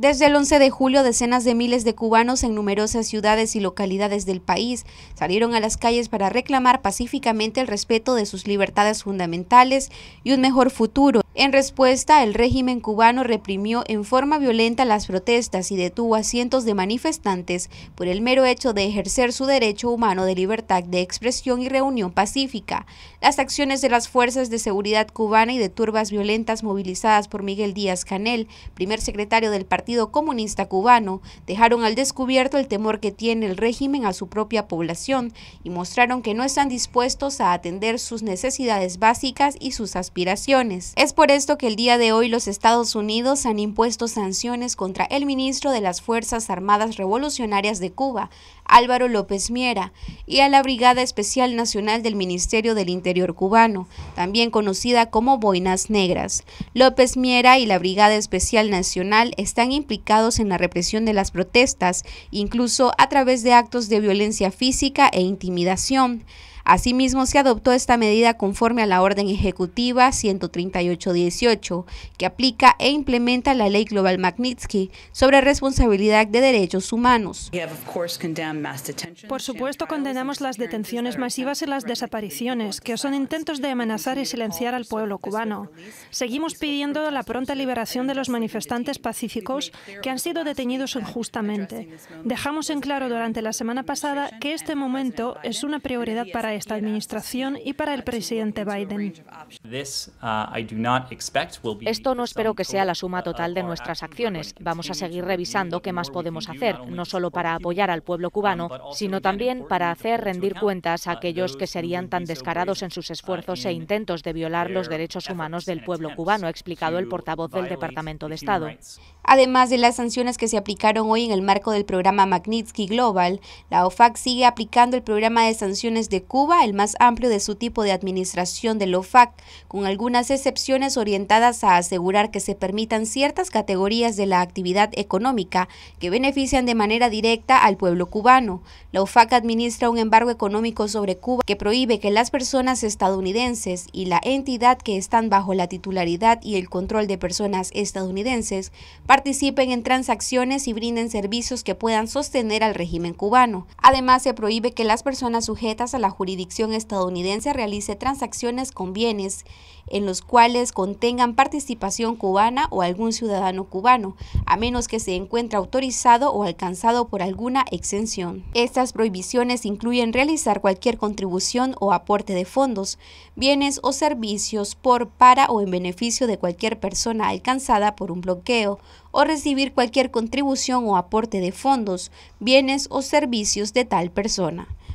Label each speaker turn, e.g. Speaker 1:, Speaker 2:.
Speaker 1: Desde el 11 de julio, decenas de miles de cubanos en numerosas ciudades y localidades del país salieron a las calles para reclamar pacíficamente el respeto de sus libertades fundamentales y un mejor futuro en respuesta, el régimen cubano reprimió en forma violenta las protestas y detuvo a cientos de manifestantes por el mero hecho de ejercer su derecho humano de libertad de expresión y reunión pacífica. Las acciones de las fuerzas de seguridad cubana y de turbas violentas movilizadas por Miguel Díaz Canel, primer secretario del Partido Comunista Cubano, dejaron al descubierto el temor que tiene el régimen a su propia población y mostraron que no están dispuestos a atender sus necesidades básicas y sus aspiraciones. Es por esto que el día de hoy los Estados Unidos han impuesto sanciones contra el ministro de las Fuerzas Armadas Revolucionarias de Cuba, Álvaro López Miera, y a la Brigada Especial Nacional del Ministerio del Interior cubano, también conocida como Boinas Negras. López Miera y la Brigada Especial Nacional están implicados en la represión de las protestas, incluso a través de actos de violencia física e intimidación. Asimismo, se adoptó esta medida conforme a la Orden Ejecutiva 138-18, que aplica e implementa la Ley Global Magnitsky sobre responsabilidad de derechos humanos.
Speaker 2: Por supuesto, condenamos las detenciones masivas y las desapariciones, que son intentos de amenazar y silenciar al pueblo cubano. Seguimos pidiendo la pronta liberación de los manifestantes pacíficos que han sido detenidos injustamente. Dejamos en claro durante la semana pasada que este momento es una prioridad para esta administración y para el presidente Biden.
Speaker 1: Uh, Esto
Speaker 3: no espero que sea la suma uh, total de nuestras acciones. Vamos a seguir revisando qué más podemos hacer, no solo para apoyar al pueblo um, cubano, sino también para hacer rendir cuentas a aquellos que serían tan descarados en sus uh, esfuerzos e intentos de violar los derechos humanos del pueblo cubano, ha explicado el portavoz del Departamento de Estado.
Speaker 1: Además de las sanciones que se aplicaron hoy en el marco del programa Magnitsky Global, la OFAC sigue aplicando el programa de sanciones de Cuba Cuba el más amplio de su tipo de administración del OFAC, con algunas excepciones orientadas a asegurar que se permitan ciertas categorías de la actividad económica que benefician de manera directa al pueblo cubano. La OFAC administra un embargo económico sobre Cuba que prohíbe que las personas estadounidenses y la entidad que están bajo la titularidad y el control de personas estadounidenses participen en transacciones y brinden servicios que puedan sostener al régimen cubano. Además, se prohíbe que las personas sujetas a la jurisdicción jurisdicción estadounidense realice transacciones con bienes en los cuales contengan participación cubana o algún ciudadano cubano, a menos que se encuentre autorizado o alcanzado por alguna exención. Estas prohibiciones incluyen realizar cualquier contribución o aporte de fondos, bienes o servicios por, para o en beneficio de cualquier persona alcanzada por un bloqueo, o recibir cualquier contribución o aporte de fondos, bienes o servicios de tal persona.